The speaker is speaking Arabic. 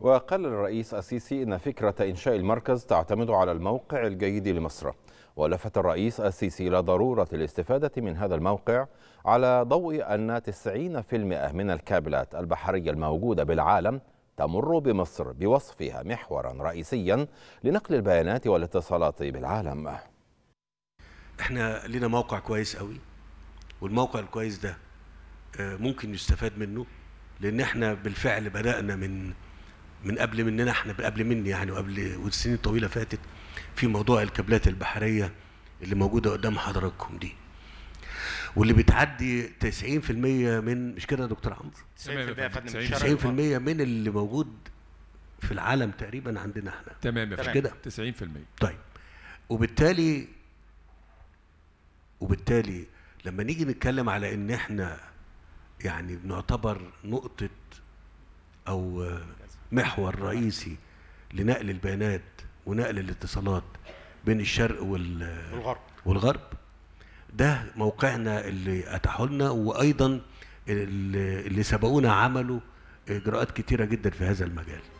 وقال الرئيس السيسي إن فكرة إنشاء المركز تعتمد على الموقع الجيد لمصر ولفت الرئيس السيسي إلى ضرورة الاستفادة من هذا الموقع على ضوء أن 90% من الكابلات البحرية الموجودة بالعالم تمر بمصر بوصفها محورا رئيسيا لنقل البيانات والاتصالات بالعالم احنا لنا موقع كويس قوي والموقع الكويس ده آه، ممكن يستفاد منه لان احنا بالفعل بدأنا من من قبل مننا احنا قبل مني يعني وقبل والسنين الطويله فاتت في موضوع الكابلات البحريه اللي موجوده قدام حضراتكم دي واللي بتعدي 90% من مش كده يا دكتور عمرو 90% 90% من اللي موجود في العالم تقريبا عندنا احنا تمام مش كده 90% طيب وبالتالي وبالتالي لما نيجي نتكلم على ان احنا يعني بنعتبر نقطه أو محور رئيسي لنقل البيانات ونقل الاتصالات بين الشرق والغرب والغرب ده موقعنا اللي اتاحوا لنا وايضا اللي سبقونا عملوا اجراءات كتيره جدا في هذا المجال